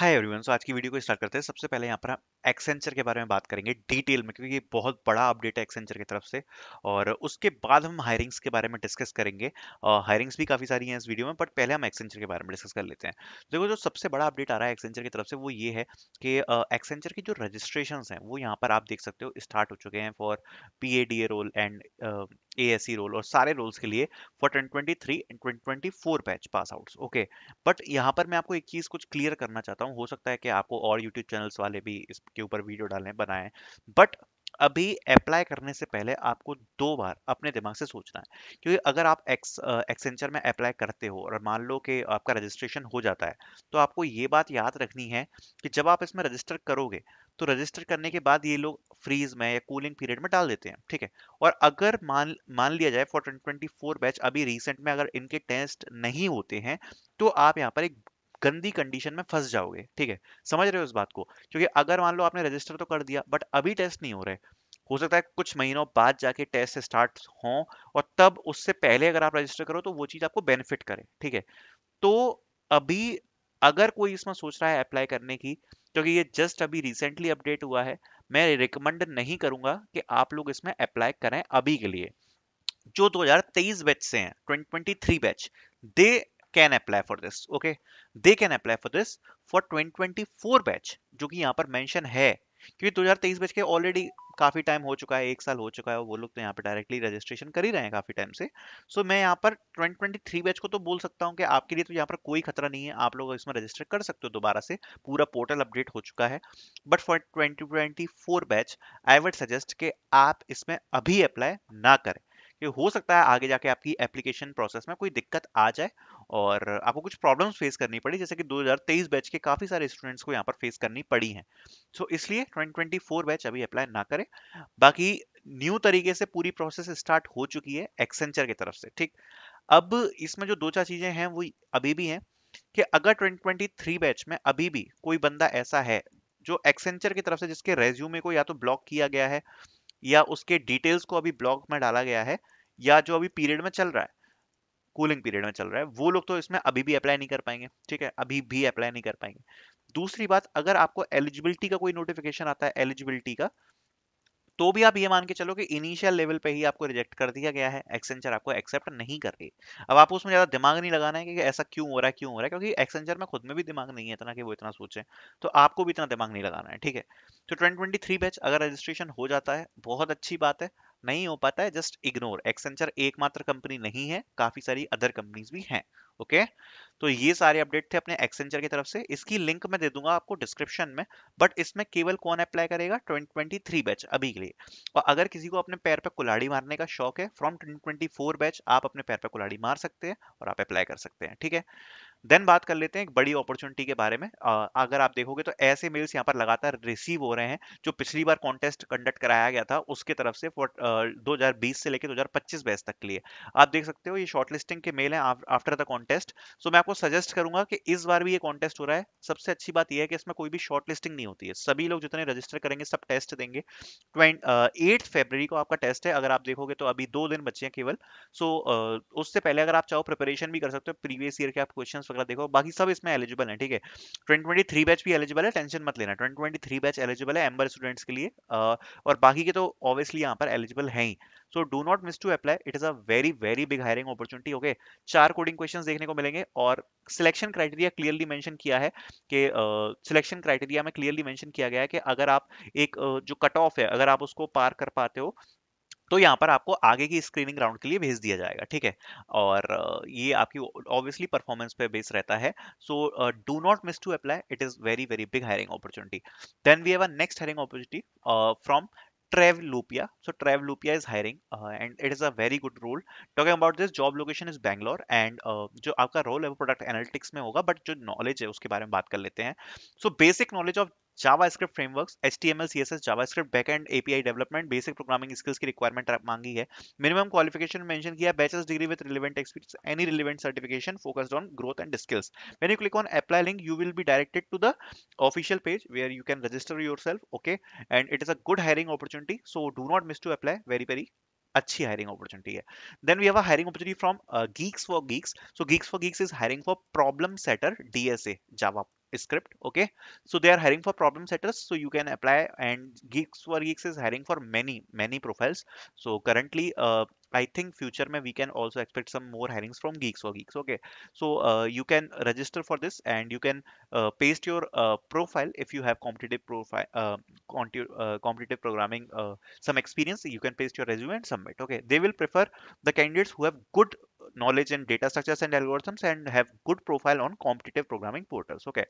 Hi everyone so आज की video को स्टार्ट करते हैं सबसे पहले यहाँ पर हम एक्सेंचर के बारे में बात करेंगे डिटेल में क्योंकि ये बहुत बड़ा अपडेट है एक्सेंचर की तरफ से और उसके बाद हम हायरिंग्स के बारे में डिस्कस करेंगे हायरिंग्स भी काफ़ी सारी हैं इस वीडियो में बट पहले हम एक्सेंचर के बारे में डिस्कस कर लेते हैं देखो जो सबसे बड़ा अपडेट आ रहा है एक्सेंचर की तरफ से वो ये है कि एक्सेंचर की जो रजिस्ट्रेशन हैं वो यहाँ पर आप देख सकते हो स्टार्ट हो चुके हैं for P role and A role और सारे रोल्स के लिए for twenty twenty three and twenty twenty four batch pass outs okay but यहाँ पर मैं आपको एक चीज़ कुछ क्लियर करना चाहता हूँ हो सकता है कि आपको और यूट्यूब चैनल्स वाले भी इसके ऊपर वीडियो डालें बनाएं बट अभी अप्लाई करने से पहले आपको दो बार अपने दिमाग से सोचना है क्योंकि अगर आप एक्स एक्सेंचर में अप्लाई करते हो और मान लो कि आपका रजिस्ट्रेशन हो जाता है तो आपको ये बात याद रखनी है कि जब आप इसमें रजिस्टर करोगे तो रजिस्टर करने के बाद ये लोग फ्रीज में या कूलिंग पीरियड में डाल देते हैं ठीक है और अगर मान मान लिया जाए फॉर ट्वेंटी बैच अभी रिसेंट में अगर इनके टेस्ट नहीं होते हैं तो आप यहाँ पर एक गंदी कंडीशन में फंस जाओगे ठीक है समझ रहे हो उस बात को क्योंकि अगर मान लो आपने रजिस्टर तो कर दिया बट अभी टेस्ट नहीं हो रहे हो सकता है कुछ महीनों बाद जाके टेस्ट स्टार्ट हो और तब उससे पहले अगर आप रजिस्टर करो तो वो चीज़ आपको बेनिफिट करे ठीक है तो अभी अगर कोई इसमें सोच रहा है अप्लाई करने की क्योंकि ये जस्ट अभी रिसेंटली अपडेट हुआ है मैं रिकमेंड नहीं करूंगा कि आप लोग इसमें अप्लाई करें अभी के लिए जो 2023 बैच से हैं 2023 batch they can apply for this okay they can apply for this for 2024 batch जो कि यहाँ पर मेंशन है क्योंकि 2023 बैच के ऑलरेडी काफी टाइम हो चुका है एक साल हो चुका है वो लोग तो यहाँ पे डायरेक्टली रजिस्ट्रेशन कर ही रहे हैं काफी टाइम से सो so, मैं यहाँ पर 2023 बैच को तो बोल सकता हूँ कि आपके लिए तो यहाँ पर कोई खतरा नहीं है आप लोग इसमें रजिस्टर कर सकते हो दोबारा से पूरा पोर्टल अपडेट हो चुका है but for twenty batch I would suggest कि आप इसमें अभी अप्लाई ना करें कि हो सकता है आगे जाके आपकी एप्लीकेशन प्रोसेस में कोई दिक्कत आ जाए और आपको कुछ प्रॉब्लम्स फेस करनी पड़ी जैसे कि 2023 बैच के काफ़ी सारे स्टूडेंट्स को यहाँ पर फेस करनी पड़ी हैं सो so, इसलिए 2024 बैच अभी अप्लाई ना करें बाकी न्यू तरीके से पूरी प्रोसेस स्टार्ट हो चुकी है एक्सेंचर की तरफ से ठीक अब इसमें जो दो चार चीज़ें हैं वो अभी भी हैं कि अगर 2023 बैच में अभी भी कोई बंदा ऐसा है जो एक्सेंचर की तरफ से जिसके रेज्यूमे को या तो ब्लॉक किया गया है या उसके डिटेल्स को अभी ब्लॉक में डाला गया है या जो अभी पीरियड में चल रहा है कूलिंग पीरियड में चल रहा है वो लोग तो इसमें अभी भी अप्लाई नहीं कर पाएंगे ठीक है अभी भी अप्लाई नहीं कर पाएंगे दूसरी बात अगर आपको एलिजिबिलिटी का कोई नोटिफिकेशन आता है एलिजिबिलिटी का तो भी आप ये मान के चलो कि इनिशियल लेवल पे ही आपको रिजेक्ट कर दिया गया है एक्सेंचर आपको एक्सेप्ट नहीं कर रही अब आपको उसमें ज़्यादा दिमाग नहीं लगाना है कि ऐसा क्यों हो रहा है क्यों हो रहा है क्योंकि एक्सेंचर में खुद में भी दिमाग नहीं है इतना कि वो इतना सोचे तो आपको भी इतना दिमाग नहीं लगाना है ठीक है तो ट्वेंटी बैच अगर रजिस्ट्रेशन हो जाता है बहुत अच्छी बात है नहीं हो पाता है जस्ट इग्नोर एक्सेंचर एकमात्र कंपनी नहीं है काफी सारी अदर कंपनीज भी हैं ओके तो ये सारे अपडेट थे अपने एक्सेंचर की तरफ से इसकी लिंक मैं दे दूंगा आपको डिस्क्रिप्शन में बट इसमें केवल कौन अप्लाई करेगा 2023 बैच अभी के लिए और अगर किसी को अपने पैर पर कुलाड़ी मारने का शौक है फ्रॉम ट्वेंटी बैच आप अपने पैर पर कुलाड़ी मार सकते हैं और आप अप्लाई कर सकते हैं ठीक है देन बात कर लेते हैं एक बड़ी अपॉर्चुनिटी के बारे में आ, अगर आप देखोगे तो ऐसे मेल्स यहाँ पर लगातार रिसीव हो रहे हैं जो पिछली बार कॉन्टेस्ट कंडक्ट कराया गया था उसके तरफ से फॉर दो से लेकर दो बैच तक के लिए आप देख सकते हो ये शॉर्टलिस्टिंग के मेल है आफ्टर द कॉन्टेस्ट सो मैं आपको सजेस्ट करूंगा कि इस बार भी ये कॉन्टेस्ट हो रहा है सबसे अच्छी बात यह है कि इसमें कोई भी शॉर्टलिस्टिंग नहीं होती है सभी लोग जितने रजिस्टर करेंगे सब टेस्ट देंगे एट फेबररी को आपका टेस्ट है अगर आप देखोगे तो अभी दो दिन बचे हैं केवल सो उससे पहले अगर आप चाहो प्रिपरेशन भी कर सकते हो प्रीवियस ईयर के आप क्वेश्चन वगैरह देखो बाकी सब इसमें एलिजिबल है ठीक है ट्वेंटी ट्वेंटी थ्री बैच भी एलिजिबल है टेंशन मत लेना twenty twenty three batch eligible है एम्बर स्टूडेंट्स के लिए और बाकी के तो ऑब्वियसली यहाँ पर एलिजिबल है ही so do not miss to apply it is a very very big hiring opportunity okay चार कोडिंग क्वेश्चन देखने को मिलेंगे और सिलेक्शन क्राइटेरिया क्लियरली मेंशन किया है कि सिलेक्शन क्राइटेरिया में क्लियरली मेंशन किया गया है कि अगर आप एक uh, जो कट ऑफ है अगर आप उसको पार कर पाते हो तो यहाँ पर आपको आगे की स्क्रीनिंग राउंड के लिए भेज दिया जाएगा ठीक है और ये आपकी ऑब्वियसली परफॉर्मेंस पे बेस रहता है so do not miss to apply it is very very big hiring opportunity then we have a next hiring opportunity from Travelopia so Travelopia is hiring and it is a very good role talking about this job location is Bangalore and जो आपका role है वो product analytics में होगा but जो knowledge है उसके बारे में बात कर लेते हैं so basic knowledge of JavaScript frameworks H T M L C S S JavaScript back end API development basic programming skills की रिक्वायरमेंट मांगी है मिनिमम क्वालिफिकेशन मेंशन किया bachelors degree with relevant experience any relevant certification focused on growth and skills when you click on apply link you will be directed to the official page where you can register yourself okay and it is a good hiring opportunity so do not miss to apply very very अच्छी hiring opportunity है then we have a hiring opportunity from Geeks for Geeks so Geeks for Geeks is hiring for problem setter DSA Java script okay so they are hiring for problem setters so you can apply and geeks for geeks is hiring for many many profiles so currently uh, I think future may we can also expect some more hirings from Geeks for Geeks. Okay, so uh, you can register for this and you can uh, paste your uh, profile if you have competitive profile, uh, uh, competitive programming, uh, some experience. You can paste your resume and submit. Okay, they will prefer the candidates who have good knowledge in data structures and algorithms and have good profile on competitive programming portals okay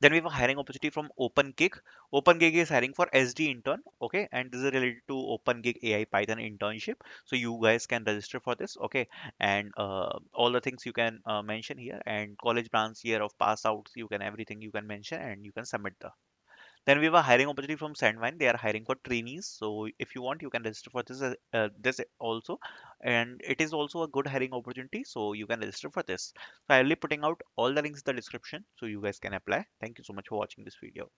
then we have a hiring opportunity from OpenGig. OpenGig is hiring for SD intern, okay, and this is related to OpenGig AI Python internship. So you guys can register for this, okay, and uh, all the things you can uh, mention here and college branch year of pass outs, you can everything you can mention and you can submit the then we have a hiring opportunity from Sandvine. They are hiring for trainees. So if you want, you can register for this uh, uh, this also, and it is also a good hiring opportunity. So you can register for this. So I'll be putting out all the links in the description so you guys can apply. Thank you so much for watching this video.